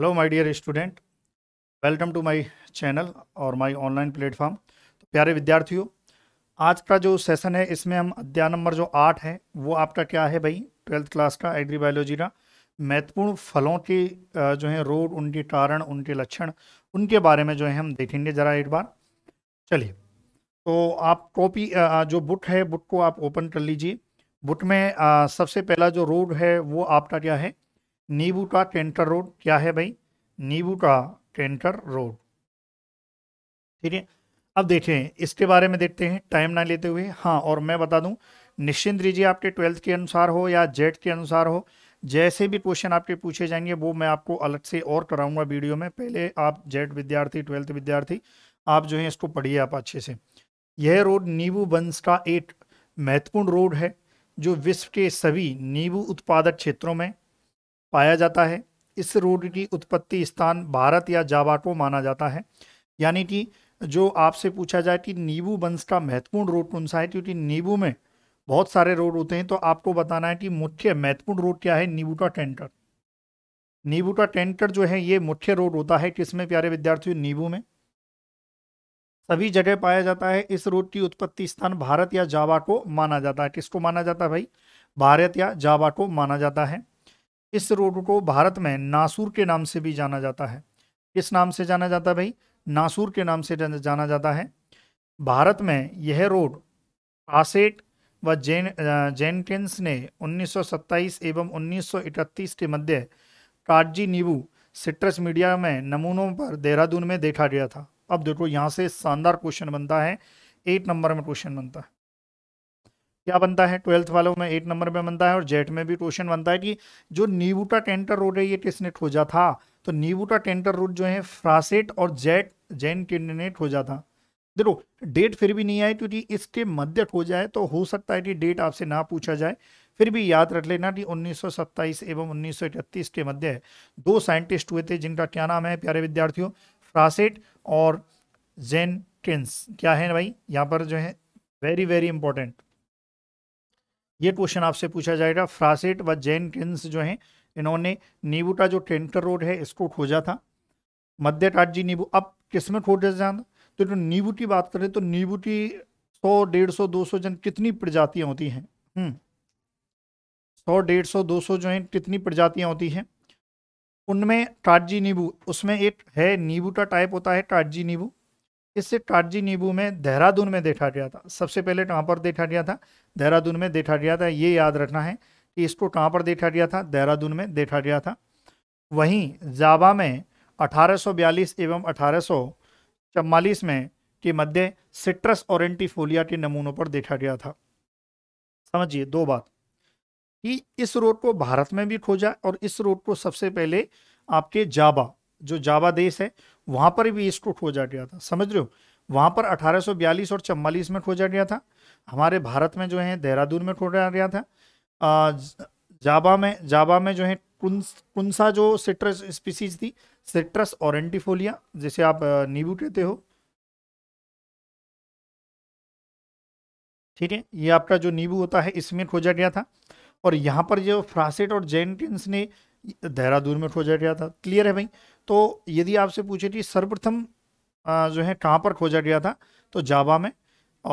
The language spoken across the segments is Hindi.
Hello my dear student welcome to my channel और माय ऑनलाइन प्लेटफॉर्म तो प्यारे विद्यार्थियों आज का जो सेशन है इसमें हम अध्याय नंबर जो आठ है वो आपका क्या है भाई ट्वेल्थ क्लास का एग्री बायोलॉजी का महत्वपूर्ण फलों के जो है रोग उनके कारण उनके लक्षण उनके बारे में जो है हम देखेंगे ज़रा एक बार चलिए तो आप कॉपी जो बुक है बुक को आप ओपन कर लीजिए बुक में सबसे पहला जो रोग है वो आपका क्या है नीबूटा टेंटर रोड क्या है भाई नीबूटा टेंटर रोड ठीक है अब देखें इसके बारे में देखते हैं टाइम ना लेते हुए हाँ और मैं बता दूं निश्चिंत रहिए आपके ट्वेल्थ के अनुसार हो या जेट के अनुसार हो जैसे भी क्वेश्चन आपके पूछे जाएंगे वो मैं आपको अलग से और कराऊंगा वीडियो में पहले आप जेट विद्यार्थी ट्वेल्थ विद्यार्थी आप जो है इसको पढ़िए आप अच्छे से यह रोड नींबू वंश का एक महत्वपूर्ण रोड है जो विश्व के सभी नींबू उत्पादक क्षेत्रों में पाया जाता है इस रूट की उत्पत्ति स्थान भारत या जावा को माना जाता है यानी कि जो आपसे पूछा जाए कि नींबू वंश का महत्वपूर्ण रूट कौन सा है क्योंकि नींबू में बहुत सारे रोड होते हैं तो आपको बताना है कि मुख्य महत्वपूर्ण रोड क्या है नीबूटा टेंटर नीबूटा टेंटर जो है ये मुख्य रोड होता है किसमें प्यारे विद्यार्थियों नीबू में सभी जगह पाया जाता है इस रोड की उत्पत्ति स्थान भारत या जावा को माना जाता है किसको माना जाता है भाई भारत या जावा को माना जाता है इस रोड को भारत में नासूर के नाम से भी जाना जाता है किस नाम से जाना जाता है भाई नासूर के नाम से जाना जाता है भारत में यह रोड आसेट व जेन जेनकिंस ने 1927 एवं 1931 के मध्य काटजी नीबू सिट्रस मीडिया में नमूनों पर देहरादून में देखा गया था अब देखो यहाँ से शानदार क्वेश्चन बनता है एट नंबर में क्वेश्चन बनता है क्या बनता है ट्वेल्थ वालों में एट नंबर में बनता है और जेट में भी क्वेश्चन बनता है कि जो नीबूटा टेंटर रोड है ये टेस्टनेट हो था तो नीबूटा टेंटर रोड जो है फ्रासेट और जेट जैन टेंट हो था देखो डेट फिर भी नहीं आई क्योंकि इसके मध्य हो जाए तो हो सकता है कि डेट आपसे ना पूछा जाए फिर भी याद रख लेना कि 1927 एवं उन्नीस के मध्य दो साइंटिस्ट हुए थे जिनका क्या नाम है प्यारे विद्यार्थियों फ्रासेट और जेन टेंस क्या है भाई यहाँ पर जो है वेरी वेरी इंपॉर्टेंट ये क्वेश्चन आपसे पूछा जाएगा फ्रासेट व जैन किन्स जो हैं इन्होंने नीबू का जो टेंटर रोड है इसको खोजा था मध्य टाट जी नींबू अब किस में जाना तो जो नीबू की बात करें तो नीबू की सौ डेढ़ सौ दो सौ जन कितनी प्रजातियाँ होती हैं हम्म। सौ डेढ़ सौ दो सौ जो हैं कितनी प्रजातियाँ होती हैं उनमें टाटजी नींबू उसमें एक है नींबू का टाइप होता है टाटजी नींबू इससे काटजी नींबू में देहरादून में देखा गया था सबसे पहले कहाँ पर देखा गया था देहरादून में देखा गया था ये याद रखना है कि इसको कहाँ पर देखा गया था देहरादून में देखा गया था वहीं जावा में 1842 एवं 1844 में के मध्य सिट्रस और एंटीफोलिया के नमूनों पर देखा गया था समझिए दो बात कि इस रोड को भारत में भी खोजा और इस रोड को सबसे पहले आपके जाबा जो जाबा देश है वहाँ पर भी इसको खोजा गया था समझ रहे हो वहाँ पर 1842 और चम्बालीस में खोजा गया था हमारे भारत में जो है देहरादून में खोजा गया था जाबा में जाबा में जो है कुंसा जो सिट्रस स्पीसीज थी सिट्रस और जिसे आप नींबू कहते हो ठीक है ये आपका जो नींबू होता है इसमें खोजा गया था और यहाँ पर जो फ्रासेट और जेंटिन्स ने देहरादून में खोजा गया था क्लियर है भाई तो यदि आपसे पूछे कि सर्वप्रथम जो है कहाँ पर खोजा गया था तो जावा में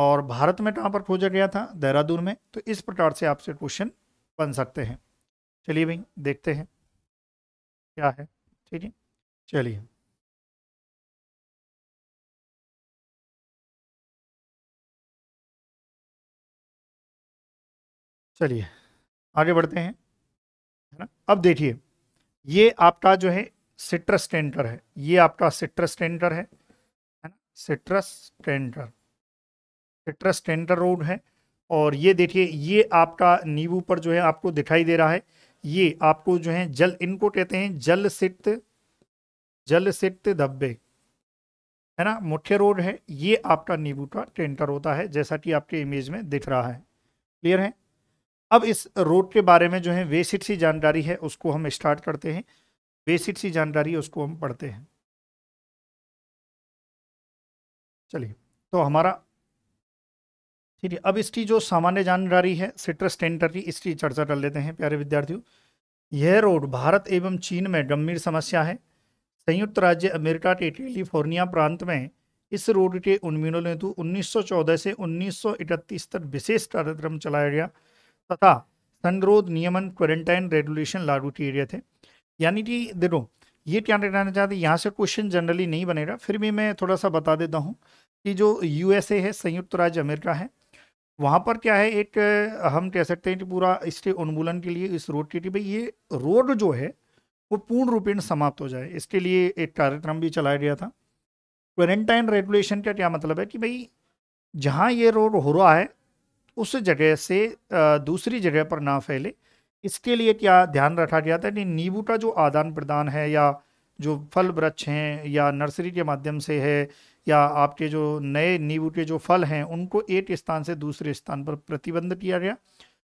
और भारत में कहाँ पर खोजा गया था देहरादून में तो इस प्रकार से आपसे क्वेश्चन बन सकते हैं चलिए भाई देखते हैं क्या है ठीक है चलिए चलिए आगे बढ़ते हैं है ना अब देखिए ये आपका जो है सिट्रस टेंडर है ये आपका सिट्रस टेंडर है है ना citrus tender citrus tender road है और ये देखिए ये आपका नींबू पर जो है आपको दिखाई दे रहा है ये आपको जो है जल इनको कहते हैं जल सिट जल सिट धब्बे है ना मुख्य रोड है ये आपका नींबू का टेंटर होता है जैसा कि आपके इमेज में दिख रहा है क्लियर है अब इस रोड के बारे में जो है बेसिक सी जानकारी है उसको हम स्टार्ट करते हैं बेसिक सी जानकारी उसको हम पढ़ते हैं चलिए तो हमारा ठीक है अब इसकी जो सामान्य जानकारी है सिट्रस टेंटर की इसकी चर्चा कर लेते हैं प्यारे विद्यार्थियों यह रोड भारत एवं चीन में गंभीर समस्या है संयुक्त राज्य अमेरिका के कैलिफोर्निया प्रांत में इस रोड के उन्मूलन हेतु तो उन्नीस से 1931 तक विशेष कार्यक्रम चलाया गया तथा संरोध नियमन क्वारंटाइन रेगुलेशन लागू किए गए थे यानी कि देखो ये क्या बताना चाहते यहाँ से क्वेश्चन जनरली नहीं बनेगा फिर भी मैं थोड़ा सा बता देता हूँ कि जो यूएसए है संयुक्त राज्य अमेरिका है वहाँ पर क्या है एक हम कह सकते हैं कि पूरा इसके उन्मूलन के लिए इस रोड की भाई ये रोड जो है वो पूर्ण रूपेण समाप्त हो जाए इसके लिए एक कार्यक्रम भी चलाया गया था क्वारंटाइन रेगुलेशन का क्या मतलब है कि भाई जहाँ ये रोड हो रहा है उस जगह से दूसरी जगह पर ना फैले इसके लिए क्या ध्यान रखा गया था कि नींबू का जो आदान प्रदान है या जो फल वृक्ष हैं या नर्सरी के माध्यम से है या आपके जो नए नींबू के जो फल हैं उनको एक स्थान से दूसरे स्थान पर प्रतिबंध किया गया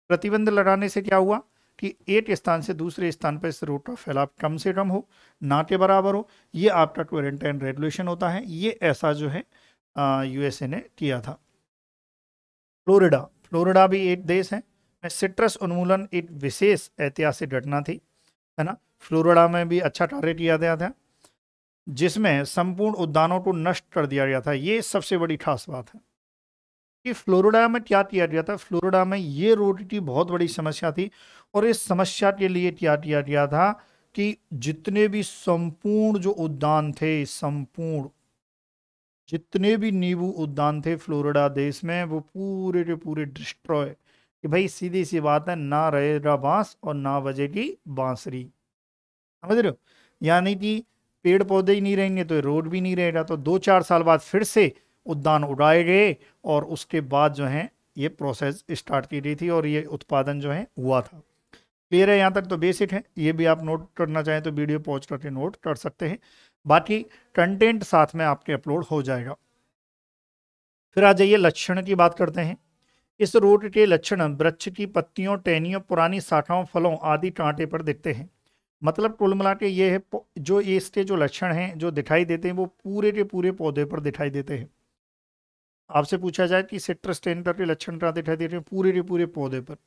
प्रतिबंध लगाने से क्या हुआ कि एक स्थान से दूसरे स्थान पर इस रोड का फैलाव कम से कम हो ना के बराबर हो ये आपका क्वारंटाइन रेगुलेशन होता है ये ऐसा जो है यूएसए ने किया था फ्लोरिडा फ्लोरिडा भी एक देश है सिट्रस उन्मूलन एक विशेष ऐतिहासिक घटना थी है ना फ्लोरिडा में भी अच्छा टारगेट किया गया था जिसमें संपूर्ण उद्यानों को नष्ट कर दिया गया था ये सबसे बड़ी खास बात है कि फ्लोरिडा में क्या किया गया था फ्लोरिडा में ये रोड की बहुत बड़ी समस्या थी और इस समस्या के लिए क्या किया गया था कि जितने भी संपूर्ण जो उद्यान थे संपूर्ण जितने भी नींबू उद्यान थे फ्लोरिडा देश में वो पूरे के पूरे डिस्ट्रॉय कि भाई सीधी सी बात है ना रहेगा बांस और ना बजेगी बांसुरी समझ रहे हो यानी कि पेड़ पौधे ही नहीं रहेंगे तो रोड भी नहीं रहेगा तो दो चार साल बाद फिर से उद्यान उड़ाए गए और उसके बाद जो है ये प्रोसेस स्टार्ट की गई थी और ये उत्पादन जो है हुआ था क्लियर है यहाँ तक तो बेसिक है ये भी आप नोट करना चाहें तो वीडियो पहुँच करके नोट कर सकते हैं बाकी कंटेंट साथ में आपके अपलोड हो जाएगा फिर आ जाइए लक्षण की बात करते हैं इस रूट के लक्षण वृक्ष की पत्तियों टहनियों पुरानी शाखाओं फलों आदि कांटे पर दिखते हैं मतलब कुल मिला के ये है जो ये इसके जो लक्षण हैं जो दिखाई देते हैं वो पूरे के पूरे पौधे पर दिखाई देते हैं आपसे पूछा जाए कि सिट्रस टेन पर लक्षण कहाँ दिखाई देते हैं पूरे के पूरे पौधे पर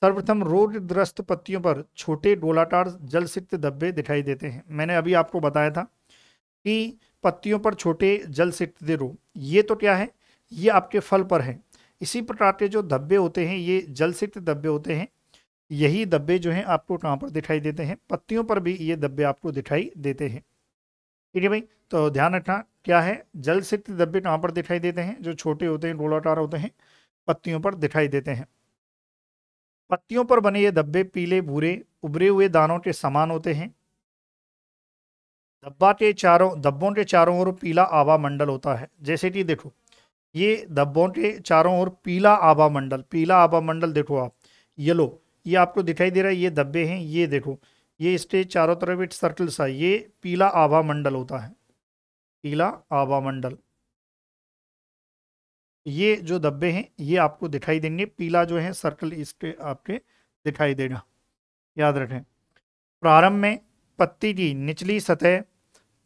सर्वप्रथम रोगग्रस्त पत्तियों पर छोटे डोलाटार जलसिक्त धब्बे दिखाई देते हैं मैंने अभी आपको बताया था कि पत्तियों पर छोटे जलसिक्त रोग ये तो क्या है ये आपके फल पर है इसी प्रकार के जो धब्बे होते हैं ये जलसिक्त धब्बे होते हैं यही धब्बे जो हैं आपको कहाँ पर दिखाई देते हैं पत्तियों पर भी ये धब्बे आपको दिखाई देते हैं ठीक है भाई तो ध्यान रखना क्या है जलसिक्त धब्बे कहाँ पर दिखाई देते हैं जो छोटे होते हैं डोलाटार होते हैं पत्तियों पर दिखाई देते हैं पत्तियों पर बने ये धब्बे पीले भूरे उभरे हुए दानों के समान होते हैं धब्बा के चारों धब्बों के चारों ओर पीला आभा मंडल होता है जैसे कि देखो ये धब्बों के चारों ओर पीला आभा मंडल पीला आभा मंडल देखो आप येलो ये आपको दिखाई दे रहा है ये धब्बे हैं ये देखो ये इसके चारों तरफ एक सर्कल सा ये पीला आभा मंडल होता है पीला आभा मंडल ये जो धब्बे हैं ये आपको दिखाई देंगे पीला जो है सर्कल इस पे आपके दिखाई देगा याद रखें प्रारंभ में पत्ती की निचली सतह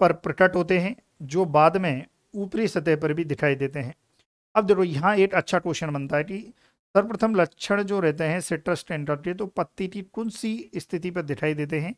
पर प्रकट होते हैं जो बाद में ऊपरी सतह पर भी दिखाई देते हैं अब देखो यहाँ एक अच्छा क्वेश्चन बनता है कि सर्वप्रथम लक्षण जो रहते हैं सिट्रस टेंटर के तो पत्ती की कौन सी स्थिति पर दिखाई देते हैं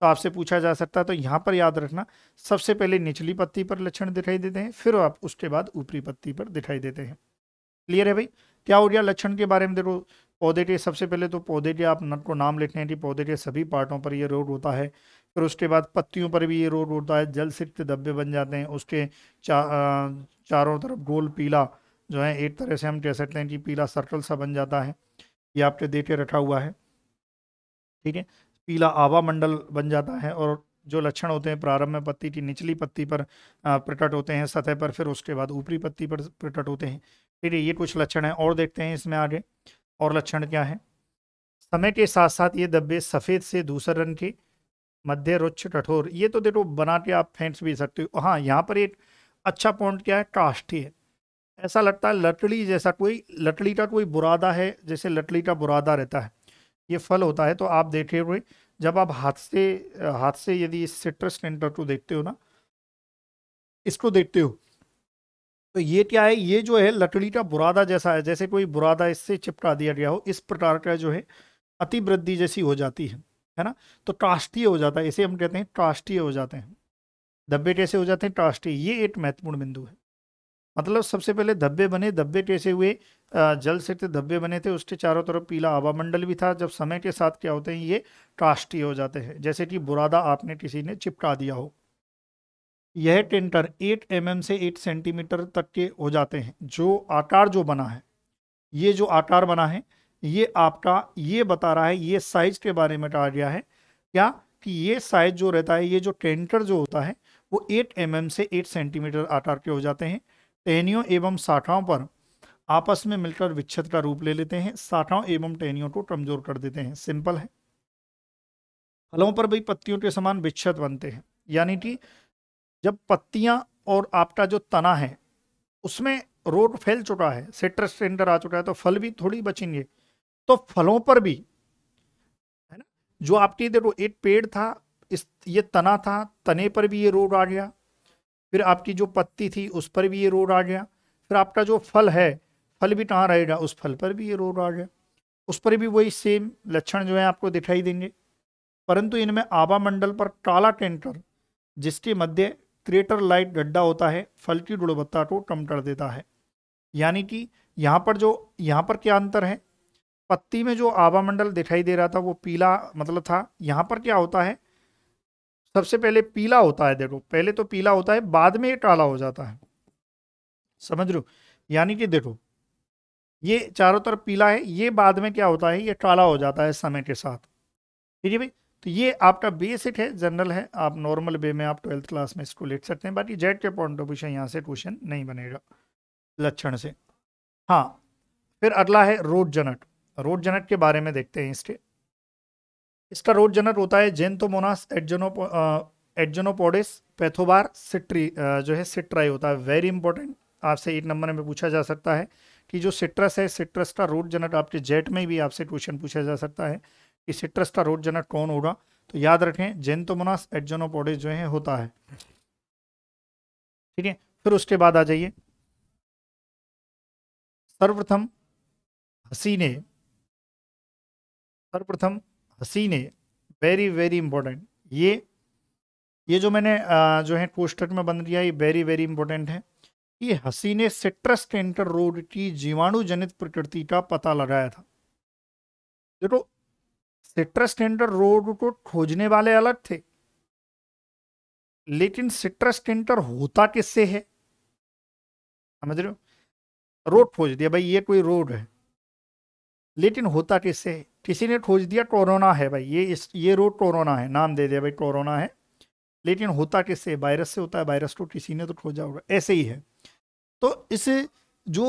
तो आपसे पूछा जा सकता है तो यहाँ पर याद रखना सबसे पहले निचली पत्ती पर लक्षण दिखाई देते हैं फिर आप उसके बाद ऊपरी पत्ती पर दिखाई देते हैं क्लियर है भाई क्या हो गया लक्षण के बारे में देखो पौधे के सबसे पहले तो पौधे के आप नट को नाम लिखने हैं कि पौधे के सभी पार्टों पर ये रोग होता है फिर उसके बाद पत्तियों पर भी ये रोग होता है जल सिक्त धब्बे बन जाते हैं उसके चा, चारों तरफ गोल पीला जो है एक तरह से हम कह सकते हैं कि पीला सर्कल सा बन जाता है ये आपके देखे रखा हुआ है ठीक है पीला आवा मंडल बन जाता है और जो लक्षण होते हैं प्रारंभ में पत्ती की निचली पत्ती पर प्रकट होते हैं सतह पर फिर उसके बाद ऊपरी पत्ती पर प्रकट होते हैं ठीक है ये कुछ लक्षण हैं और देखते हैं इसमें आगे और लक्षण क्या है समय के साथ साथ ये धब्बे सफ़ेद से दूसर रंग के मध्य रुच्छ कठोर ये तो देखो बना के आप फेंस भी सकते हो हाँ यहाँ पर एक अच्छा पॉइंट क्या है काष्ठी है ऐसा लगता है लटड़ी जैसा कोई लटड़ी का कोई बुरादा है जैसे लटड़ी का बुरादा रहता है ये फल होता है तो आप देखे हुए जब आप हाथ से हाथ से यदि सिट्रस सेंटर को देखते हो ना इसको देखते हो तो ये क्या है ये जो है लकड़ी का बुरादा जैसा है जैसे कोई बुरादा इससे चिपका दिया गया हो इस प्रकार का जो है अतिवृद्धि जैसी हो जाती है है ना तो काष्ठीय हो जाता है इसे हम कहते हैं काष्ठीय हो जाते हैं धब्बे कैसे हो जाते हैं काष्ठीय ये एक महत्वपूर्ण बिंदु है मतलब सबसे पहले धब्बे बने धब्बे कैसे हुए जल से धब्बे बने थे उसके चारों तरफ पीला आवामंडल भी था जब समय के साथ क्या होते हैं ये काष्टी हो जाते हैं जैसे कि बुरादा आपने किसी ने चिपका दिया हो यह टेंटर 8 एम से 8 सेंटीमीटर तक के हो जाते हैं जो आकार जो बना है ये जो आकार बना है ये आपका ये बता रहा है ये साइज के बारे में कहा गया है क्या कि ये साइज जो रहता है ये जो टेंटर जो होता है वो 8 एम से 8 सेंटीमीटर आकार के हो जाते हैं टहनियों एवं शाखाओं पर आपस में मिलकर विच्छेद का रूप ले लेते हैं शाखाओं एवं टहनियों को कमजोर कर देते हैं सिंपल है फलों पर भी पत्तियों के समान विच्छेद बनते हैं यानी कि जब पत्तियां और आपका जो तना है उसमें रोड फैल चुका है सिट्रस के अंदर आ चुका है तो फल भी थोड़ी बचेंगे तो फलों पर भी है ना जो आपकी देखो एक पेड़ था इस ये तना था तने पर भी ये रोड आ गया फिर आपकी जो पत्ती थी उस पर भी ये रोड आ गया फिर आपका जो फल है फल भी कहाँ रहेगा उस फल पर भी ये रोग आ गया उस पर भी वही सेम लक्षण जो है आपको दिखाई देंगे परंतु इनमें आभा मंडल पर काला टेंटर जिसके मध्य क्रिएटर लाइट गड्ढा होता है फल की गुणवत्ता को कम कर देता है यानी कि यहाँ पर जो यहाँ पर क्या अंतर है पत्ती में जो आभा मंडल दिखाई दे रहा था वो पीला मतलब था यहाँ पर क्या होता है सबसे पहले पीला होता है देखो पहले तो पीला होता है बाद में ये काला हो जाता है समझ लो यानी कि देखो ये चारों तरफ पीला है ये बाद में क्या होता है ये काला हो जाता है समय के साथ ठीक है भाई तो ये आपका बेसिक है जनरल है आप नॉर्मल वे में आप ट्वेल्थ क्लास में इसको लेट सकते हैं बाकी जेड के पॉइंट ऑफ व्यू यहाँ से क्वेश्चन नहीं बनेगा लक्षण से हाँ फिर अगला है रोड जनट रोड जनट के बारे में देखते हैं इसके इसका रोड जनट होता है मोनास एडजनो एडजनोपोडिस पैथोबार सिट्री जो है सिट्राई होता है वेरी इंपॉर्टेंट आपसे एक नंबर में पूछा जा सकता है कि जो सिट्रस है सिट्रस का रूट जनट आपके जेट में भी आपसे क्वेश्चन पूछा जा सकता है कि सिट्रस का रूट जनक कौन होगा तो याद रखें जेंतोमोनास एडजोनोपोडिस जो है होता है ठीक है फिर उसके बाद आ जाइए सर्वप्रथम हसी ने सर्वप्रथम हसी ने वेरी वेरी इंपॉर्टेंट ये ये जो मैंने जो है पोस्टर में बन दिया ये वेरी वेरी इंपॉर्टेंट है कि हसी ने सिट्रस कैंटर रोग की जीवाणु जनित प्रकृति का पता लगाया था देखो सिट्रस कैंटर रोग को खोजने वाले अलग थे लेकिन सिट्रस टेंटर होता किससे है समझ रहे हो रोड खोज दिया भाई ये कोई रोड है लेकिन होता किससे है किसी ने खोज दिया कोरोना है भाई ये इस ये रोड कोरोना है नाम दे दिया भाई कोरोना है लेकिन होता किससे वायरस से होता है वायरस को किसी ने तो खोजा होगा ऐसे ही है तो इस जो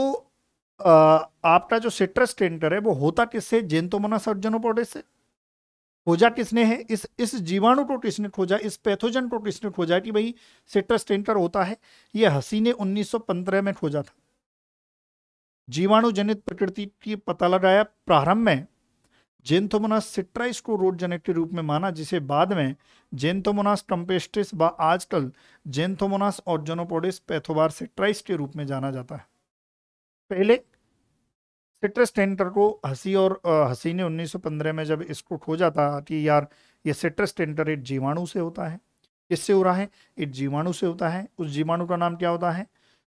आपका जो सिट्रस टेंटर है वो होता किससे जेंतोमोनास अर्जनोपोडिस से खोजा किसने है इस इस जीवाणु प्रोटिस ने खोजा इस पैथोजन को ने खोजा कि भाई सिट्रस टेंटर होता है ये हसी ने 1915 में खोजा था जीवाणु जनित प्रकृति की पता लगाया प्रारंभ में जेंथोमोनास सिट्राइस को रोड के रूप में माना जिसे बाद में जेंथोमोनास टम्पेस्ट्रिस व आजकल जेंथोमोनास और जोनोपोडिस पैथोबार सिट्राइस के रूप में जाना जाता है पहले सिट्रस टेंटर को हसी और हसी ने 1915 में जब इसको खोजा था कि यार ये सिट्रस टेंटर एक जीवाणु से होता है किससे हो रहा है एक जीवाणु से होता है उस जीवाणु का नाम क्या होता है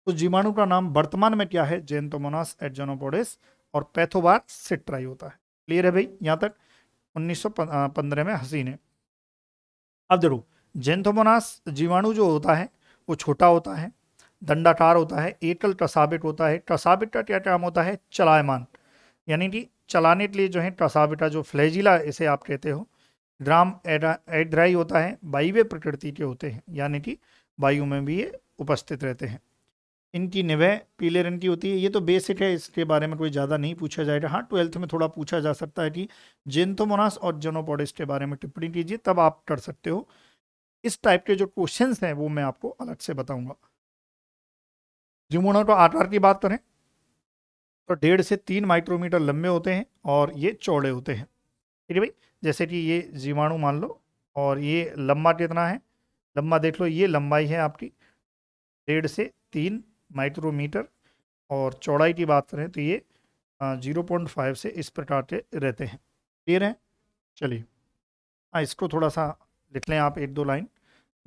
उस जीवाणु का नाम वर्तमान में क्या है जेंथोमोनास एडजोनोपोडिस और पैथोबार सिट्राई होता है क्लियर है भाई यहाँ तक 1915 में हसीन है अब देखो जेंथोमोनास जीवाणु जो होता है वो छोटा होता है दंडाकार होता है एकल ट्रसाबिट होता है ट्रसाबिट का क्या काम होता है चलायमान यानी कि चलाने के लिए जो है ट्रसाबिटा जो फ्लैजिला इसे आप कहते हो ग्राम एड्राई होता है वायुव्य प्रकृति के होते हैं यानी कि वायु में भी ये उपस्थित रहते हैं इनकी निवे पीले रंग की होती है ये तो बेसिक है इसके बारे में कोई ज़्यादा नहीं पूछा जाएगा हाँ ट्वेल्थ में थोड़ा पूछा जा सकता है कि जेंथोमोनास और जेनोपोडिस के बारे में टिप्पणी कीजिए तब आप कर सकते हो इस टाइप के जो क्वेश्चन हैं वो मैं आपको अलग से बताऊँगा जिमोना को आकार की बात करें तो डेढ़ से तीन माइक्रोमीटर लंबे होते हैं और ये चौड़े होते हैं ठीक है भाई जैसे कि ये जीवाणु मान लो और ये लंबा कितना है लंबा देख लो ये लंबाई है आपकी डेढ़ से तीन माइक्रोमीटर और चौड़ाई की बात करें तो ये ज़ीरो पॉइंट फाइव से इस प्रकार के रहते हैं क्लियर है चलिए हाँ इसको थोड़ा सा लिख लें आप एक दो लाइन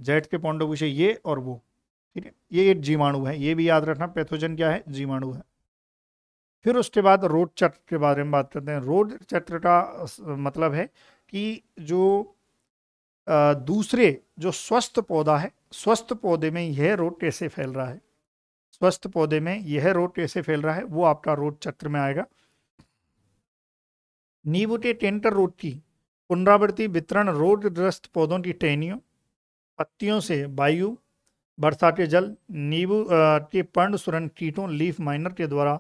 जेट के पॉइंट ऑफ व्यू से ये और वो ठीक है ये एक जीवाणु है ये भी याद रखना पैथोजन क्या है जीवाणु है फिर उसके बाद रोड चक्र के बारे में बात करते हैं रोड चक्र का मतलब है कि जो दूसरे जो स्वस्थ पौधा है स्वस्थ पौधे में यह रोड कैसे फैल रहा है स्वस्थ पौधे में यह रोट कैसे फैल रहा है वो आपका रोट चक्र में आएगा नींबू के टेंटर रोट की पुनरावृत्ति वितरण रोगग्रस्त पौधों की टहनियों पत्तियों से वायु बरसात के जल नींबू के पर्ण सुरन कीटों लीफ माइनर के द्वारा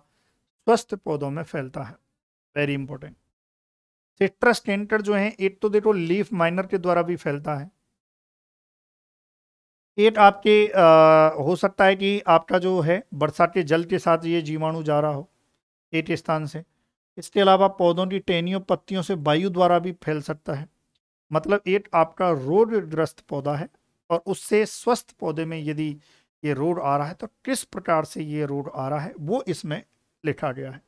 स्वस्थ पौधों में फैलता है वेरी इंपॉर्टेंट सिट्रस टेंटर जो है एक तो देखो लीफ माइनर के द्वारा भी फैलता है एक आपके आ, हो सकता है कि आपका जो है बरसात के जल के साथ ये जीवाणु जा रहा हो एक स्थान से इसके अलावा पौधों की टहनियों पत्तियों से वायु द्वारा भी फैल सकता है मतलब एक आपका रोगग्रस्त पौधा है और उससे स्वस्थ पौधे में यदि ये रोग आ रहा है तो किस प्रकार से ये रोग आ रहा है वो इसमें लिखा गया है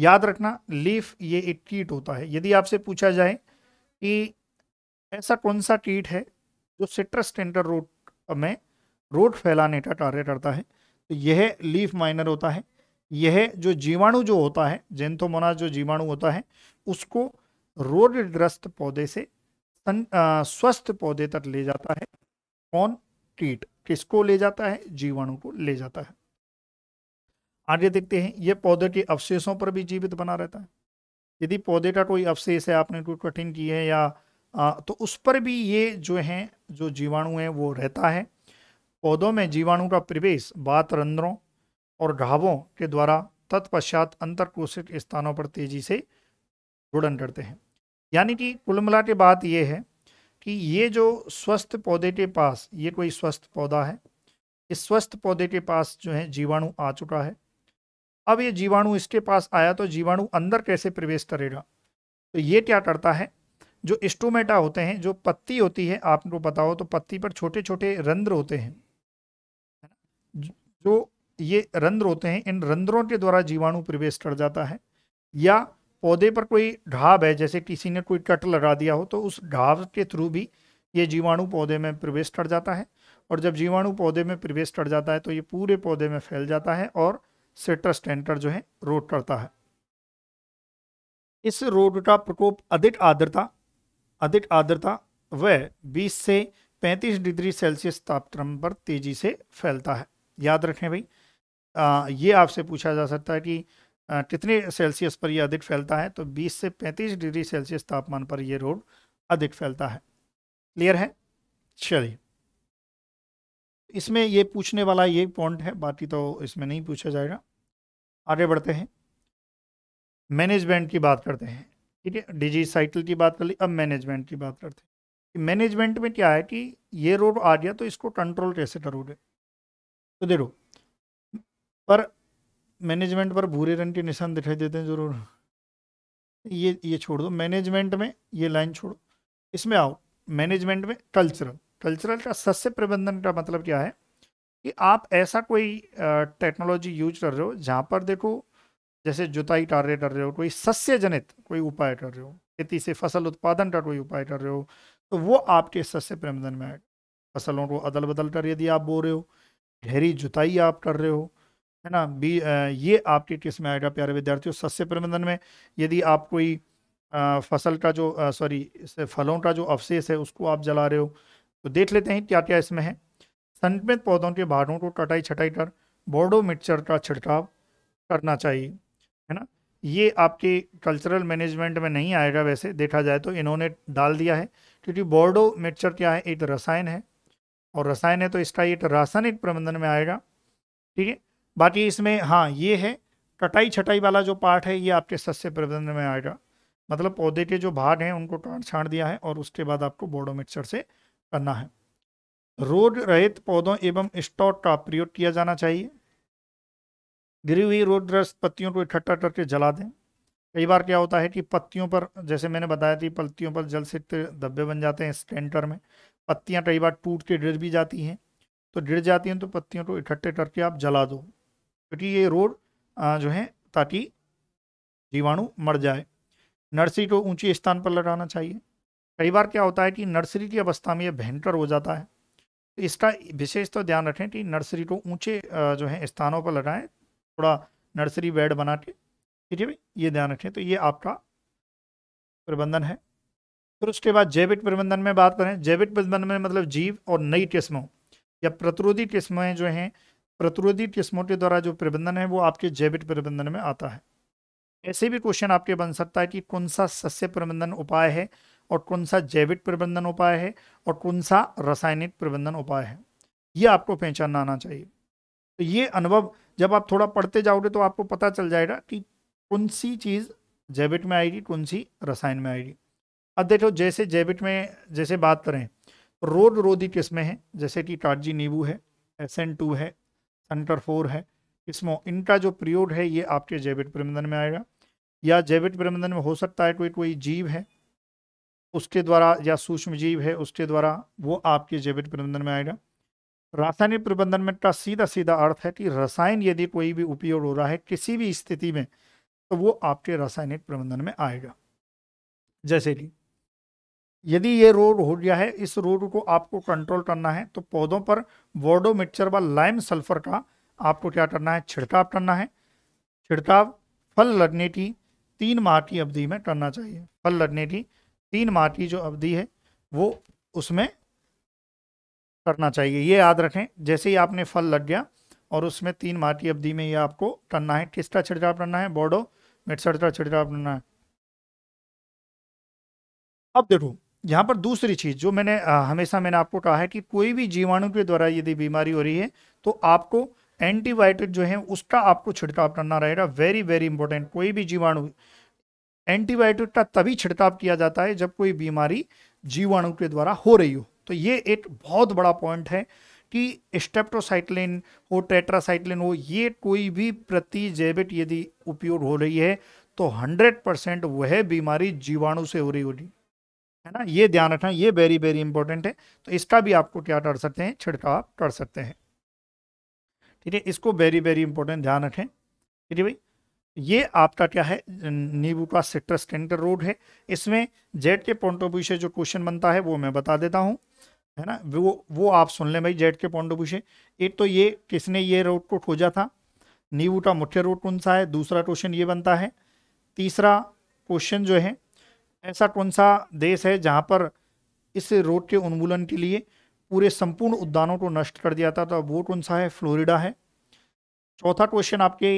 याद रखना लीफ ये एक कीट होता है यदि आपसे पूछा जाए कि ऐसा कौन सा कीट है जो सिट्रस टेंडर रोड अब रोट फैलाने का टारगेट करता है तो यह लीफ माइनर होता है यह जो जीवाणु जो होता है जेंथोमोना जो जीवाणु होता है उसको रोडग्रस्त पौधे से आ, स्वस्थ पौधे तक ले जाता है कौन टीट किसको ले जाता है जीवाणु को ले जाता है आगे देखते हैं यह पौधे के अवशेषों पर भी जीवित बना रहता है यदि पौधे का कोई अवशेष है आपने कोई कठिन की है या आ, तो उस पर भी ये जो हैं जो जीवाणु हैं वो रहता है पौधों में जीवाणु का प्रवेश बात रंध्रों और ढाबों के द्वारा तत्पश्चात अंतरकोशित स्थानों पर तेजी से जुड़न करते हैं यानी कि कुल मिला के बात ये है कि ये जो स्वस्थ पौधे के पास ये कोई स्वस्थ पौधा है इस स्वस्थ पौधे के पास जो है जीवाणु आ चुका है अब ये जीवाणु इसके पास आया तो जीवाणु अंदर कैसे प्रवेश करेगा तो ये क्या करता है जो स्टोमेटा होते हैं जो पत्ती होती है आपको पता हो तो पत्ती पर छोटे छोटे रंध्र होते हैं जो ये रंध्र होते हैं इन रंध्रों के द्वारा जीवाणु प्रवेश कर जाता है या पौधे पर कोई ढाब है जैसे किसी ने कोई कट लगा दिया हो तो उस ढाब के थ्रू भी ये जीवाणु पौधे में प्रवेश कर जाता है और जब जीवाणु पौधे में प्रवेश कर जाता है तो ये पूरे पौधे में फैल जाता है और सिट्रस टेंटर जो है रोड करता है इस रोग का प्रकोप अधिक आर्द्रता अधिक आर्द्रता वह 20 से 35 डिग्री सेल्सियस तापक्रम पर तेजी से फैलता है याद रखें भाई आ, ये आपसे पूछा जा सकता है कि कितने सेल्सियस पर यह अधिक फैलता है तो 20 से 35 डिग्री सेल्सियस तापमान पर यह रोग अधिक फैलता है क्लियर है चलिए इसमें ये पूछने वाला ये पॉइंट है बाकी तो इसमें नहीं पूछा जाएगा आगे बढ़ते हैं मैनेजमेंट की बात करते हैं ठीक है डिजीज साइकिल की बात कर ली अब मैनेजमेंट की बात करते हैं मैनेजमेंट में क्या है कि ये रोड आ गया तो इसको कंट्रोल कैसे करोगे तो देखो पर मैनेजमेंट पर भूरे रंग के निशान दिखाई देते हैं जरूर ये ये छोड़ दो मैनेजमेंट में ये लाइन छोड़ो इसमें आओ मैनेजमेंट में कल्चरल कल्चरल का सस्य प्रबंधन का मतलब क्या है कि आप ऐसा कोई टेक्नोलॉजी यूज कर रहे हो जहाँ पर देखो जैसे जुताई टारे कर रहे हो कोई सस्य जनित कोई उपाय कर रहे हो खेती से फसल उत्पादन का कोई उपाय कर रहे हो तो वो आपके सस्य प्रबंधन में आएगा फसलों को अदल बदल कर यदि आप बो रहे हो गहरी जुताई आप कर रहे हो है ना बी ये आपके किस में आएगा प्यारे विद्यार्थियों सस्य प्रबंधन में यदि आप कोई फसल का जो सॉरी फलों का जो अवशेष है उसको आप जला रहे हो तो देख लेते हैं क्या क्या इसमें है संक्रमित पौधों के भागों को कटाई छटाई कर बोर्डो मिक्सचर का छिड़काव करना चाहिए है ना ये आपके कल्चरल मैनेजमेंट में नहीं आएगा वैसे देखा जाए तो इन्होंने डाल दिया है क्योंकि बोर्डो मिक्सचर क्या है एक रसायन है और रसायन है तो इसका एक रासायनिक प्रबंधन में आएगा ठीक है बाकी इसमें हाँ ये है कटाई छटाई वाला जो पार्ट है ये आपके सस्य प्रबंधन में आएगा मतलब पौधे के जो भाग हैं उनको टाँट छाट दिया है और उसके बाद आपको बोर्डो मिक्सचर से करना है रोग रहित पौधों एवं स्टॉक का प्रयोग किया जाना चाहिए गिरी हुई रोडग्रस्त पत्तियों को इकट्ठा करके जला दें कई बार क्या होता है कि पत्तियों पर जैसे मैंने बताया थी पत्तियों पर जल से धब्बे बन जाते हैं स्टेंटर में पत्तियाँ कई बार टूट के गिर भी जाती हैं तो गिर जाती हैं तो पत्तियों को इकट्ठे करके आप जला दो क्योंकि ये रोड जो है ताकि जीवाणु मर जाए नर्सरी को ऊंचे स्थान पर लगाना चाहिए कई बार क्या होता है कि नर्सरी की अवस्था में यह भयंकर हो जाता है इसका विशेष तो ध्यान रखें कि नर्सरी को ऊंचे जो है स्थानों पर लगाएं थोड़ा नर्सरी बेड बना के ठीक है भाई ये ध्यान रखें तो ये आपका प्रबंधन है फिर उसके बाद जैविक प्रबंधन में बात करें जैविक प्रबंधन में मतलब जीव और नई किस्मों या प्रतिरोधी किस्में जो हैं प्रतिरोधी किस्मों के द्वारा जो प्रबंधन है वो आपके जैविक प्रबंधन में आता है ऐसे भी क्वेश्चन आपके बन सकता है कि कौन सा सस्य प्रबंधन उपाय है और कौन सा जैविक प्रबंधन उपाय है और कौन सा रासायनिक प्रबंधन उपाय है ये आपको पहचानना आना चाहिए तो ये अनुभव जब आप थोड़ा पढ़ते जाओगे तो आपको पता चल जाएगा कि कौन सी चीज़ जैबिट में आएगी कौन सी रसायन में आएगी अब देखो जैसे जैबिट में जैसे बात करें रोड रोधी किस्में हैं जैसे कि टाटजी नींबू है एस एन टू है सेंटर फोर है इसमें इनका जो प्रयोग है ये आपके जैविक प्रबंधन में आएगा या जैविक प्रबंधन में हो सकता है कोई कोई जीव है उसके द्वारा या सूक्ष्म जीव है उसके द्वारा वो आपके जैविक प्रबंधन में आएगा रासायनिक प्रबंधन में का सीधा सीधा अर्थ है कि रसायन यदि कोई भी उपयोग हो रहा है किसी भी स्थिति में तो वो आपके रासायनिक प्रबंधन में आएगा जैसे कि यदि ये रोड हो गया है इस रोड को आपको कंट्रोल करना है तो पौधों पर वोडो मिक्सर व लाइम सल्फर का आपको क्या करना है छिड़काव करना है छिड़काव फल लगने की तीन माह की अवधि में करना चाहिए फल लगने की तीन माह की जो अवधि है वो उसमें करना चाहिए ये याद रखें जैसे ही आपने फल लग गया और उसमें तीन माटी अवधि में ये आपको करना है किसका छिड़काव करना है बोर्डो मिटसर का छिड़काव करना है अब देखो यहाँ पर दूसरी चीज़ जो मैंने आ, हमेशा मैंने आपको कहा है कि कोई भी जीवाणु के द्वारा यदि बीमारी हो रही है तो आपको एंटीबायोटिक जो है उसका आपको छिड़काव करना रहेगा वेरी वेरी इंपॉर्टेंट कोई भी जीवाणु एंटीबायोटिक का तभी छिड़काव किया जाता है जब कोई बीमारी जीवाणु के द्वारा हो रही हो तो ये एक बहुत बड़ा पॉइंट है कि स्टेप्टोसाइक्लिन हो टेट्रासाइक्लिन हो ये कोई भी प्रतिजैविक यदि उपयोग हो रही है तो 100 परसेंट वह बीमारी जीवाणु से हो रही होगी है ना ये ध्यान रखना ये वेरी वेरी इंपॉर्टेंट है तो इसका भी आपको क्या कर सकते हैं छिड़काव कर सकते हैं ठीक है इसको वेरी वेरी इंपॉर्टेंट ध्यान रखें ठीक है भाई ये आपका क्या है नींबू का सिट्रस टेंटर रोड है इसमें जेड के पॉइंट ऑफ व्यू से जो क्वेश्चन बनता है वो मैं बता देता हूँ है ना वो वो आप सुन लें भाई जेड के पौंडोबुशे एक तो ये किसने ये रोड को खोजा था नीवूटा मुठ्य रोड कौन सा है दूसरा क्वेश्चन ये बनता है तीसरा क्वेश्चन जो है ऐसा कौन सा देश है जहाँ पर इस रोड के उन्मूलन के लिए पूरे संपूर्ण उद्यानों को नष्ट कर दिया था तो वो कौन सा है फ्लोरिडा है चौथा क्वेश्चन आपके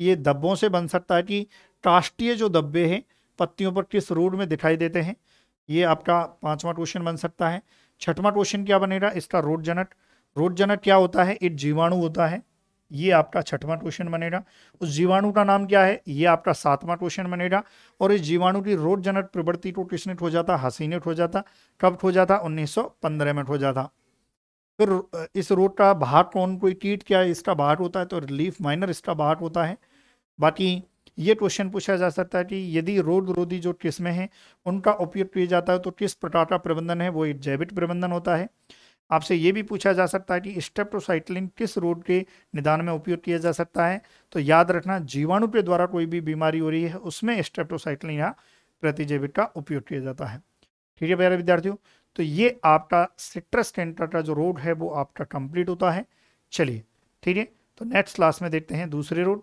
ये दब्बों से बन सकता है कि राष्ट्रीय जो दब्बे हैं पत्तियों पर किस रोड में दिखाई देते हैं ये आपका पांचवा क्वेश्चन बन सकता है छठवा क्वेश्चन क्या बनेगा इसका रोड जनक रोड जनक क्या होता है एक जीवाणु होता है ये आपका छठवां क्वेश्चन बनेगा उस जीवाणु का नाम क्या है ये आपका सातवां क्वेश्चन बनेगा और इस जीवाणु की रोड जनक प्रवृत्ति को किसने खोजा था हसी ने खोजा था कब खोजा था 1915 में ठो जाता फिर इस रोड का भाग कौन कोई कीट क्या है इसका भाग होता है तो रिलीफ माइनर इसका भाग होता है बाकी ये क्वेश्चन पूछा जा सकता है कि यदि रोग रोधी जो किस्में हैं उनका उपयोग किया जाता है तो किस प्रकार का प्रबंधन है वो एक जैविक प्रबंधन होता है आपसे ये भी पूछा जा सकता है कि स्टेप्टोसाइक्लिन किस रोग के निदान में उपयोग किया जा सकता है तो याद रखना जीवाणु के द्वारा कोई भी बीमारी हो रही है उसमें स्टेप्टोसाइक्लिन या प्रतिजैविक का उपयोग किया जाता है ठीक है प्यारे विद्यार्थियों तो ये आपका सिट्रस कैंटर का जो रोड है वो आपका कंप्लीट होता है चलिए ठीक है तो नेक्स्ट क्लास में देखते हैं दूसरे रोड